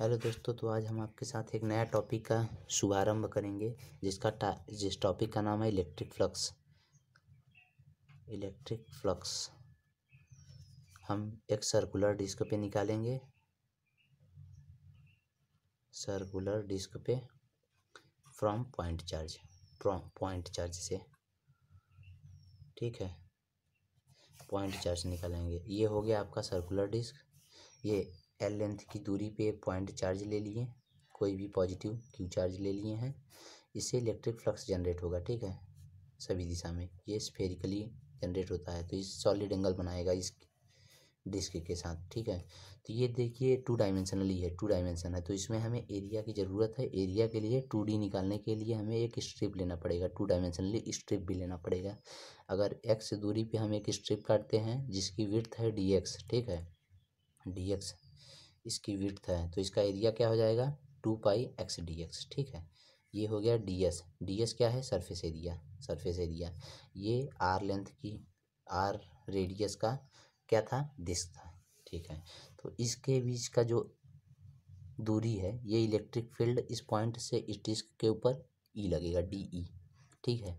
hello दोस्तों तो आज हम आपके साथ एक नया टॉपिक का शुभारंभ करेंगे जिसका टा जिस टॉपिक का नाम है इलेक्ट्रिक फ्लक्स इलेक्ट्रिक फ्लक्स हम एक सर्कुलर डिस्क पे निकालेंगे सर्कुलर डिस्क पे from point charge from point charge से ठीक है पॉइंट चार्ज निकालेंगे ये हो गया आपका सर्कुलर डिस्क ये एल लेंथ की दूरी पे पॉइंट चार्ज ले लिए कोई भी पॉजिटिव क्यू चार्ज ले लिए हैं इससे इलेक्ट्रिक फ्लक्स जनरेट होगा ठीक है सभी दिशा में ये स्फेरिकली जनरेट होता है तो इस सॉलिड एंगल बनाएगा इस डिस्क के साथ ठीक है तो ये देखिए टू डायमेंशनली है टू डायमेंशन है तो इसमें हमें एरिया की ज़रूरत है एरिया के लिए टू डी निकालने के लिए हमें एक स्ट्रिप लेना पड़ेगा टू डायमेंशनली स्ट्रिप भी लेना पड़ेगा अगर एक्स दूरी पे हम एक स्ट्रिप काटते हैं जिसकी विर्थ है डी एक्स ठीक है डी एक्स इसकी विथ है तो इसका एरिया क्या हो जाएगा two pi x d x ठीक है ये हो गया डी एस डी एस क्या है सरफेस एरिया सरफेस एरिया ये आर लेंथ की आर रेडियस का क्या था डिस्क था ठीक है तो इसके बीच का जो दूरी है ये इलेक्ट्रिक फील्ड इस पॉइंट से इस डिस्क के ऊपर ई लगेगा डी ई ठीक है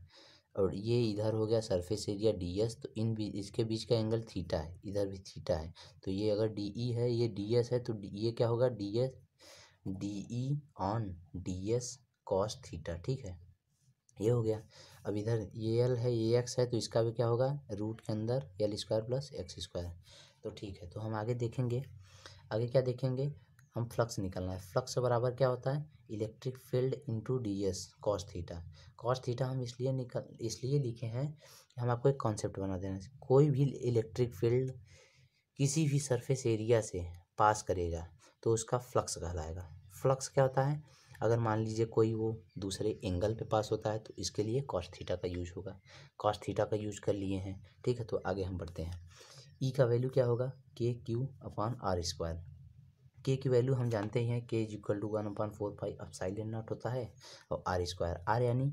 और ये इधर हो गया सरफेस एरिया डी एस तो इन इसके बीच का एंगल थीटा है इधर भी थीटा है तो ये अगर डी ई e है ये डी एस है तो ये क्या होगा d s d e on d s cos theta ठीक है ये हो गया अब इधर ये एल है ये एक्स है तो इसका भी क्या होगा रूट के अंदर L square plus x square तो ठीक है तो हम आगे देखेंगे आगे क्या देखेंगे हम फ्लक्स निकालना है फ्लक्स बराबर क्या होता है electric field into d s cos theta cos theta हम इसलिए निकल इसलिए लिखे हैं कि हम आपको एक कॉन्सेप्ट बना देना कोई भी इलेक्ट्रिक फील्ड किसी भी सरफेस एरिया से पास करेगा तो उसका फ्लक्स कहलाएगा फ्लक्स क्या होता है अगर मान लीजिए कोई वो दूसरे एंगल पे पास होता है तो इसके लिए कॉस थीटा का यूज होगा कॉस थीटा का यूज कर लिए हैं ठीक है तो आगे हम बढ़ते हैं ई e का वैल्यू क्या होगा के क्यू अपॉन आर स्क्वायर के की वैल्यू हम जानते ही हैं k is equal to one upon four pi epsilon naught होता है और आर स्क्वायर आर यानी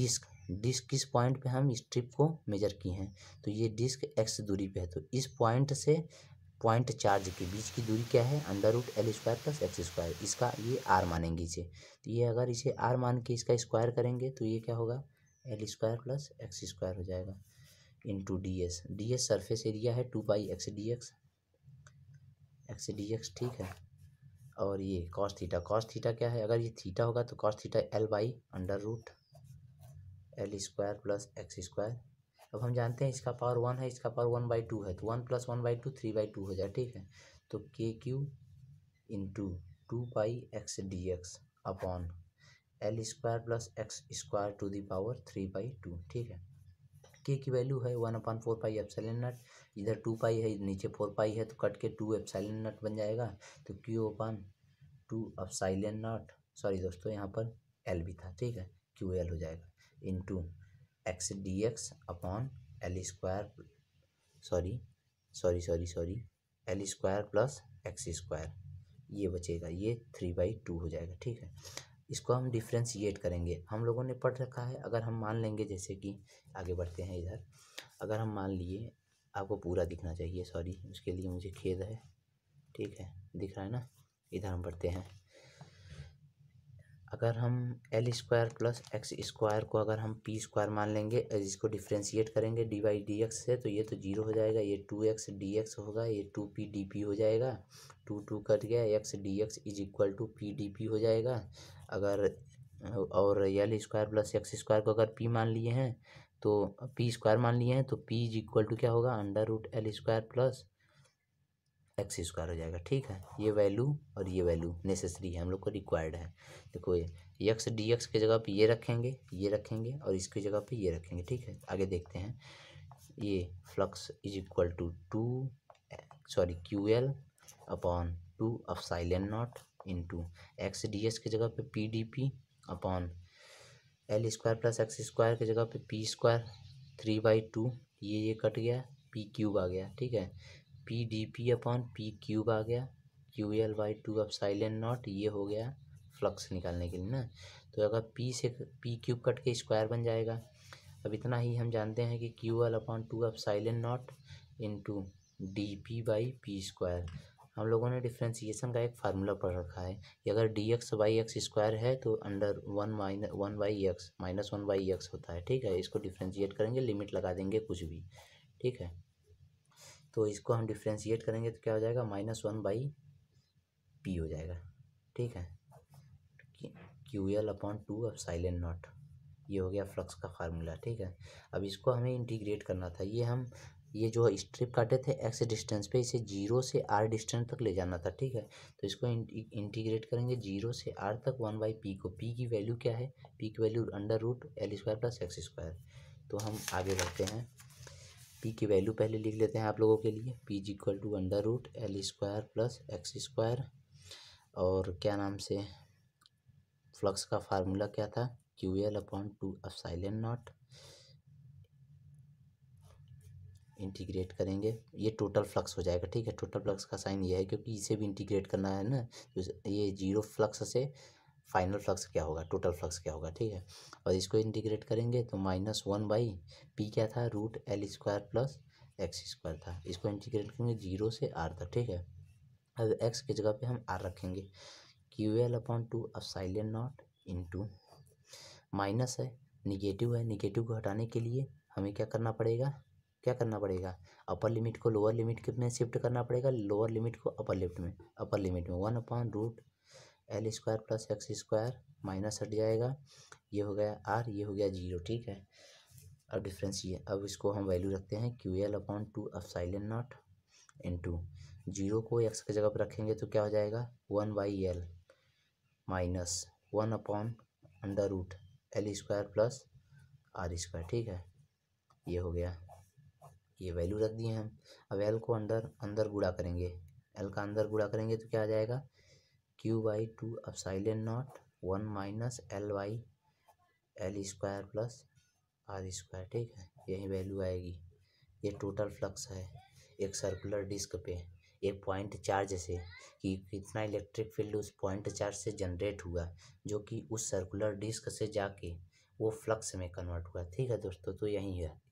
डिस्क डिस्क किस पॉइंट पे हम स्ट्रिप को मेजर किए हैं तो ये डिस्क एक्स दूरी पे है तो इस पॉइंट से पॉइंट चार्ज के बीच की दूरी क्या है under root L square plus x square इसका ये आर मानेंगे इसे तो ये अगर इसे आर मान के इसका स्क्वायर करेंगे तो ये क्या होगा L square plus x square हो जाएगा into d s d s surface area है two by x d x x d x ठीक है और ये कॉस थीटा कॉस थीटा क्या है अगर ये थीटा होगा तो cos theta L by under root L square plus x square अब हम जानते हैं इसका पावर वन है इसका पावर वन बाई टू है तो one plus one by two three by two हो जाए ठीक है तो k q into two by x d x upon L square plus x square to the power three by two ठीक है k की वैल्यू है one upon four pi epsilon naught इधर टू पाई है नीचे फोर पाई है तो cut के टू एप्सलन नट बन जाएगा तो q upon two epsilon naught sorry दोस्तों यहाँ पर एल भी था ठीक है क्यू एल हो जाएगा into x d x upon L square sorry sorry sorry sorry L square plus x square ये बचेगा ये थ्री बाई टू हो जाएगा ठीक है इसको हम डिफ्रेंशिएट करेंगे हम लोगों ने पढ़ रखा है अगर हम मान लेंगे जैसे कि आगे बढ़ते हैं इधर अगर हम मान लिए आपको पूरा दिखना चाहिए सॉरी उसके लिए मुझे खेद है ठीक है दिख रहा है ना इधर हम बढ़ते हैं अगर हम L square plus x square को अगर हम पी स्क्वायर मान लेंगे इसको डिफ्रेंशिएट करेंगे डी वाई डी एक्स से तो ये तो जीरो हो जाएगा ये टू एक्स डी एक्स होगा ये टू पी डी पी हो जाएगा टू टू कट गया x d x is equal to p d p हो जाएगा अगर और L square plus x square को अगर पी मान लिए हैं तो पी स्क्वायर मान लिए हैं तो पी इज इक्वल टू क्या होगा under root L square plus x square हो जाएगा ठीक है ये वैल्यू और ये वैल्यू नेसेसरी है हम लोग को रिक्वायर्ड है देखो ये एक्स डी एक्स की जगह पे ये रखेंगे ये रखेंगे और इसकी जगह पे ये रखेंगे ठीक है आगे देखते हैं ये flux is equal to two sorry q L upon two epsilon naught into x d s की जगह पे p d p upon L square plus x square की जगह पे p square three by two ये ये cut गया P cube आ गया ठीक है p d p upon p cube आ गया q L by two epsilon naught ये हो गया फ्लक्स निकालने के लिए ना तो अगर पी से पी क्यूब कट के स्क्वायर बन जाएगा अब इतना ही हम जानते हैं कि q L upon two epsilon naught into d p by p square हम लोगों ने डिफ्रेंसीसन का एक फार्मूला पढ़ रखा है कि अगर d x y x square है तो under one minus one y x minus one y x होता है ठीक है इसको डिफ्रेंशिएट करेंगे लिमिट लगा देंगे कुछ भी ठीक है तो इसको हम डिफ्रेंशिएट करेंगे तो क्या हो जाएगा माइनस वन बाई पी हो जाएगा ठीक है q L upon two epsilon naught ये हो गया फ्लक्स का फार्मूला ठीक है अब इसको हमें इंटीग्रेट करना था ये हम ये जो स्ट्रिप काटे थे एक्स डिस्टेंस पे इसे जीरो से आर डिस्टेंस तक ले जाना था ठीक है तो इसको इंटीग्रेट करेंगे जीरो से आर तक वन बाई पी को पी की वैल्यू क्या है पी की value under root L square plus x square तो हम आगे बढ़ते हैं पी की वैल्यू पहले लिख लेते हैं आप लोगों के लिए पी जी equal to under root L square plus x square और क्या नाम से फ्लक्स का फार्मूला क्या था q L upon two epsilon naught integrate करेंगे ये टोटल फ्लक्स हो जाएगा ठीक है टोटल फ्लक्स का साइन ये है क्योंकि इसे भी इंटीग्रेट करना है ना तो ये जीरो फ्लक्स से फाइनल फ्लक्स क्या होगा टोटल फ्लक्स क्या होगा ठीक है और इसको इंटीग्रेट करेंगे तो माइनस वन बाई पी क्या था root L square plus x square था इसको इंटीग्रेट करेंगे जीरो से आर तक ठीक है अब एक्स की जगह पे हम आर रखेंगे q L upon two epsilon naught into minus है निगेटिव है निगेटिव को हटाने के लिए हमें क्या करना पड़ेगा क्या करना पड़ेगा अपर लिमिट को लोअर लिमिट में शिफ्ट करना पड़ेगा लोअर लिमिट को अपर लिमिट में अपर लिमिट में one upon root L square plus x square minus हट जाएगा ये हो गया आर ये हो गया जीरो ठीक है अब डिफरेंस ये अब इसको हम वैल्यू रखते हैं q L upon two epsilon naught into zero को एक्स की जगह पर रखेंगे तो क्या हो जाएगा one by L minus one upon under root L square plus r square ठीक है ये हो गया ये वैल्यू रख दिए हम अब एल को अंदर अंदर गुड़ा करेंगे एल का अंदर गुड़ा करेंगे तो क्या आ जाएगा q by two epsilon naught one minus L y L square plus r square ठीक है यही वैल्यू आएगी ये टोटल फ्लक्स है एक सर्कुलर डिस्क पे एक पॉइंट चार्ज से कि कितना इलेक्ट्रिक फील्ड उस पॉइंट चार्ज से जनरेट हुआ जो कि उस सर्कुलर डिस्क से जाके वो फ्लक्स में कन्वर्ट हुआ ठीक है दोस्तों तो यही है